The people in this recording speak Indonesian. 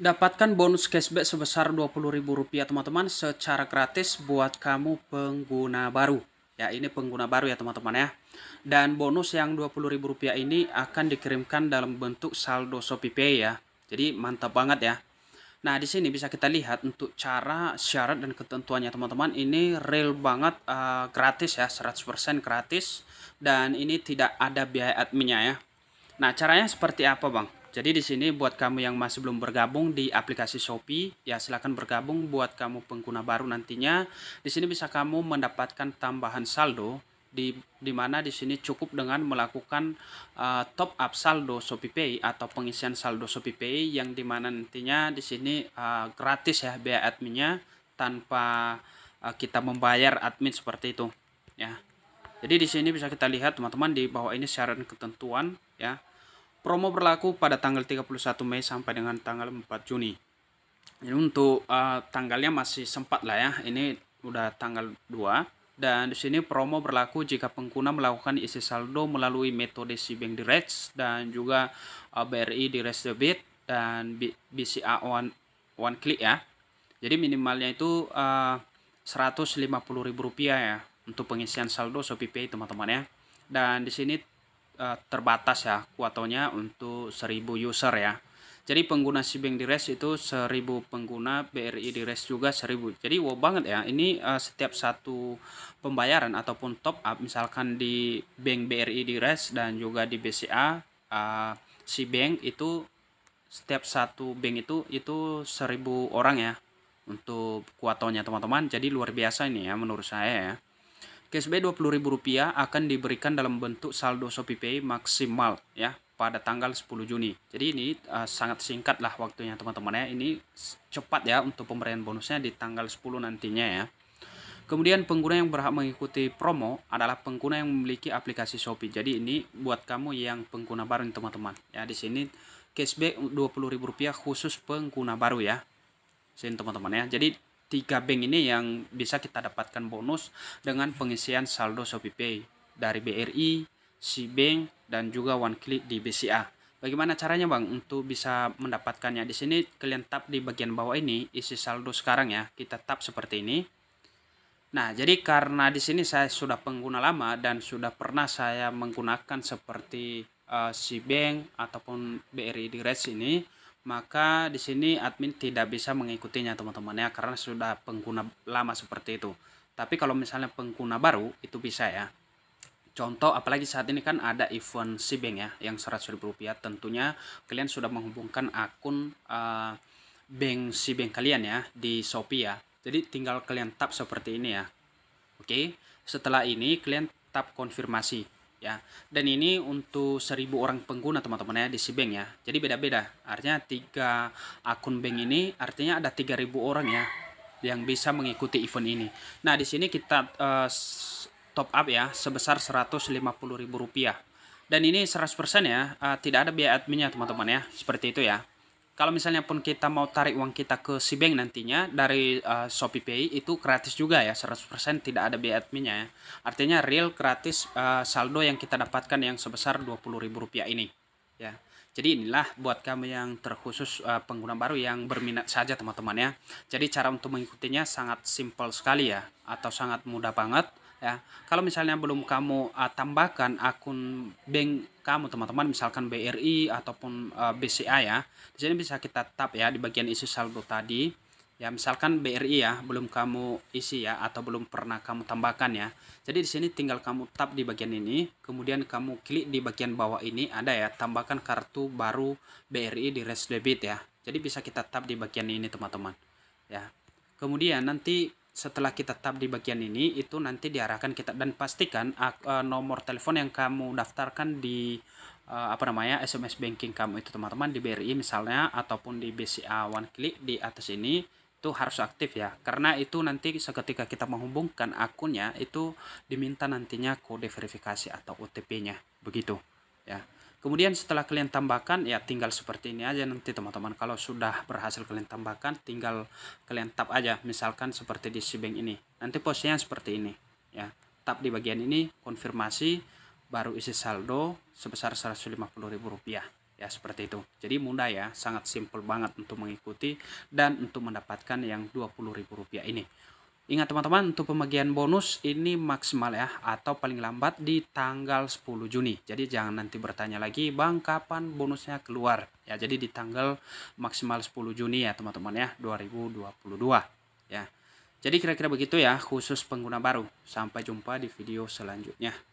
Dapatkan bonus cashback sebesar Rp20.000 teman-teman secara gratis buat kamu pengguna baru. Ya, ini pengguna baru ya teman-teman ya. Dan bonus yang Rp20.000 ini akan dikirimkan dalam bentuk saldo ShopeePay ya. Jadi mantap banget ya. Nah, di sini bisa kita lihat untuk cara syarat dan ketentuannya teman-teman. Ini real banget uh, gratis ya, 100% gratis dan ini tidak ada biaya adminnya ya. Nah, caranya seperti apa, Bang? Jadi di sini buat kamu yang masih belum bergabung di aplikasi Shopee, ya silahkan bergabung buat kamu pengguna baru nantinya. Di sini bisa kamu mendapatkan tambahan saldo di dimana di sini cukup dengan melakukan uh, top up saldo Shopee Pay atau pengisian saldo Shopee Pay yang dimana nantinya di sini uh, gratis ya biaya adminnya tanpa uh, kita membayar admin seperti itu ya. Jadi di sini bisa kita lihat teman-teman di bawah ini syarat ketentuan ya Promo berlaku pada tanggal 31 Mei sampai dengan tanggal 4 Juni. Ini untuk uh, tanggalnya masih sempat lah ya. Ini udah tanggal 2 dan di sini promo berlaku jika pengguna melakukan isi saldo melalui metode si bank Direct dan juga uh, eh, BRI Direct Debit dan BCA one one click ya. Jadi minimalnya itu eh, uh, 150.000 rupiah ya untuk pengisian saldo ShopeePay teman-teman ya. Dan di sini Eh, terbatas ya kuotanya untuk 1000 user ya. Jadi pengguna bank di Rest itu 1000 pengguna BRI di Rest juga 1000. Jadi wow banget ya. Ini uh, setiap satu pembayaran ataupun top up misalkan di bank BRI di Rest dan juga di BCA uh, eh, bank itu setiap satu bank itu itu 1000 orang ya untuk kuatonya teman-teman. Jadi luar biasa ini ya menurut saya ya. Cashback Rp20.000 akan diberikan dalam bentuk saldo ShopeePay maksimal ya pada tanggal 10 Juni. Jadi ini uh, sangat singkat lah waktunya teman-teman ya. Ini cepat ya untuk pemberian bonusnya di tanggal 10 nantinya ya. Kemudian pengguna yang berhak mengikuti promo adalah pengguna yang memiliki aplikasi Shopee. Jadi ini buat kamu yang pengguna baru teman-teman. Ya di sini cashback Rp20.000 khusus pengguna baru ya. Sini teman-teman ya. Jadi tiga bank ini yang bisa kita dapatkan bonus dengan pengisian saldo ShopeePay dari BRI, si bank dan juga One Click di BCA. Bagaimana caranya Bang untuk bisa mendapatkannya? Di sini kalian tap di bagian bawah ini isi saldo sekarang ya. Kita tap seperti ini. Nah, jadi karena di sini saya sudah pengguna lama dan sudah pernah saya menggunakan seperti uh, eh, bank ataupun BRI Direct ini maka di sini admin tidak bisa mengikutinya teman-teman ya karena sudah pengguna lama seperti itu. Tapi kalau misalnya pengguna baru itu bisa ya. Contoh apalagi saat ini kan ada event si bank ya yang 100.000 rupiah tentunya kalian sudah menghubungkan akun uh, bank Sibeng kalian ya di Shopee ya. Jadi tinggal kalian tap seperti ini ya. Oke, setelah ini kalian tap konfirmasi ya dan ini untuk 1000 orang pengguna teman-teman ya di si bank ya jadi beda-beda artinya tiga akun bank ini artinya ada 3000 orang ya yang bisa mengikuti event ini nah di sini kita uh, top up ya sebesar rp rupiah. dan ini 100% ya uh, tidak ada biaya adminnya teman-teman ya seperti itu ya kalau misalnya pun kita mau tarik uang kita ke si bank nantinya dari uh, Shopee Pay itu gratis juga ya 100% tidak ada biaya adminnya ya. Artinya real gratis uh, saldo yang kita dapatkan yang sebesar Rp20.000 ini ya. Jadi inilah buat kamu yang terkhusus uh, pengguna baru yang berminat saja teman-teman ya. Jadi cara untuk mengikutinya sangat simpel sekali ya atau sangat mudah banget ya kalau misalnya belum kamu uh, tambahkan akun bank kamu teman-teman misalkan BRI ataupun uh, ah, BCA ya di sini bisa kita tap ya di bagian isu saldo tadi ya misalkan BRI ya belum kamu isi ya atau belum pernah kamu tambahkan ya jadi di sini tinggal kamu tap di bagian ini kemudian kamu klik di bagian bawah ini ada ya tambahkan kartu baru BRI di rest debit ya jadi bisa kita tap di bagian ini teman-teman ya kemudian nanti setelah kita tap di bagian ini itu nanti diarahkan kita dan pastikan uh, nomor telepon yang kamu daftarkan di uh, apa namanya SMS banking kamu itu teman-teman di BRI misalnya ataupun di BCA One Click di atas ini itu harus aktif ya karena itu nanti seketika kita menghubungkan akunnya itu diminta nantinya kode verifikasi atau OTP-nya begitu ya. Kemudian setelah kalian tambahkan ya tinggal seperti ini aja nanti teman-teman. Kalau sudah berhasil kalian tambahkan tinggal kalian tap aja misalkan seperti di bank ini. Nanti posisinya seperti ini ya. tap di bagian ini konfirmasi baru isi saldo sebesar Rp150.000 ya seperti itu. Jadi mudah ya, sangat simpel banget untuk mengikuti dan untuk mendapatkan yang Rp20.000 ini. Ingat teman-teman, untuk pembagian bonus ini maksimal ya, atau paling lambat di tanggal 10 Juni. Jadi jangan nanti bertanya lagi, Bang, kapan bonusnya keluar? Ya, jadi di tanggal maksimal 10 Juni ya teman-teman ya, 2022 ya. Jadi kira-kira begitu ya, khusus pengguna baru. Sampai jumpa di video selanjutnya.